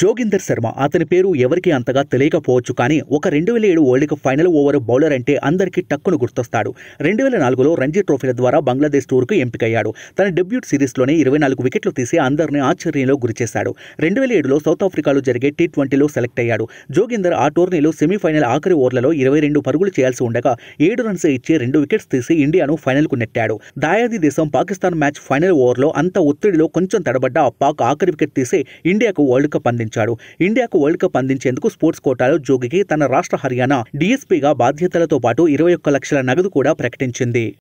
జోగిందర్ శర్మ అతని పేరు ఎవరికీ అంతగా తెలియకపోవచ్చు కానీ ఒక రెండు వేల ఏడు World Cup final over bowler అంటే అందరికీ టక్కును గుర్తొస్తాడు రెండు వేల నాలుగులో రంజీ ట్రోఫీల ద్వారా బంగ్లాదేశ్ టూర్కు ఎంపికయ్యాడు తన డెబ్యూట్ సిరీస్లోనే ఇరవై నాలుగు వికెట్లు తీసి అందరినీ ఆశ్చర్యంలో గురిచేశాడు రెండు వేల ఏడులో సౌత్ ఆఫ్రికాలో జరిగే టీ ట్వంటీలో సెలెక్ట్ అయ్యాడు జోగిందర్ ఆ టోర్నీలో సెమీఫైనల్ ఆఖరి ఓవర్లలో ఇరవై రెండు పరుగులు చేయాల్సి ఉండగా ఏడు రన్స్ ఇచ్చి రెండు వికెట్స్ తీసి ఇండియాను ఫైనల్కు నెట్టాడు దాయాది దేశం పాకిస్తాన్ మ్యాచ్ ఫైనల్ ఓవర్లో అంత ఒత్తిడిలో కొంచెం తడబడ్డ పాక్ ఆఖరి వికెట్ తీసి ఇండియాకు వరల్డ్ కప్ కప్ అందించాడు ఇండియాకు వరల్డ్ కప్ అందించేందుకు స్పోర్ట్స్ కోటాలో జోగికి తన రాష్ట్ర హర్యానా డీఎస్పీగా బాధ్యతలతో పాటు ఇరవై ఒక్క లక్షల నగదు కూడా ప్రకటించింది